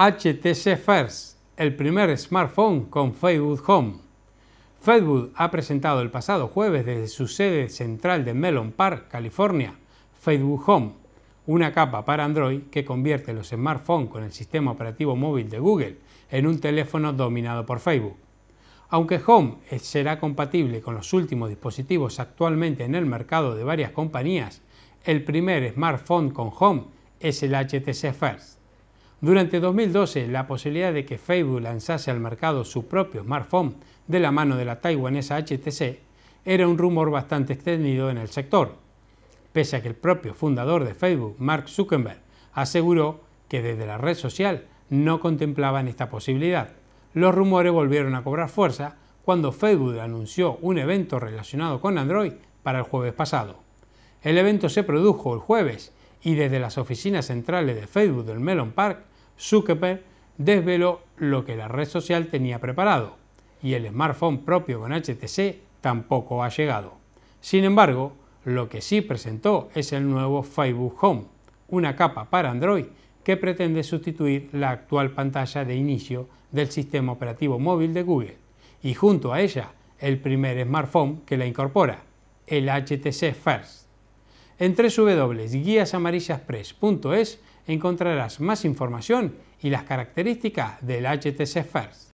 HTC First, el primer smartphone con Facebook Home. Facebook ha presentado el pasado jueves desde su sede central de Melon Park, California, Facebook Home, una capa para Android que convierte los smartphones con el sistema operativo móvil de Google en un teléfono dominado por Facebook. Aunque Home será compatible con los últimos dispositivos actualmente en el mercado de varias compañías, el primer smartphone con Home es el HTC First. Durante 2012, la posibilidad de que Facebook lanzase al mercado su propio smartphone de la mano de la taiwanesa HTC era un rumor bastante extendido en el sector, pese a que el propio fundador de Facebook, Mark Zuckerberg, aseguró que desde la red social no contemplaban esta posibilidad. Los rumores volvieron a cobrar fuerza cuando Facebook anunció un evento relacionado con Android para el jueves pasado. El evento se produjo el jueves y desde las oficinas centrales de Facebook del Melon Park, Zuckerberg desveló lo que la red social tenía preparado, y el smartphone propio con HTC tampoco ha llegado. Sin embargo, lo que sí presentó es el nuevo Facebook Home, una capa para Android que pretende sustituir la actual pantalla de inicio del sistema operativo móvil de Google, y junto a ella el primer smartphone que la incorpora, el HTC First. En www.guiasamarillaspress.es encontrarás más información y las características del HTC First.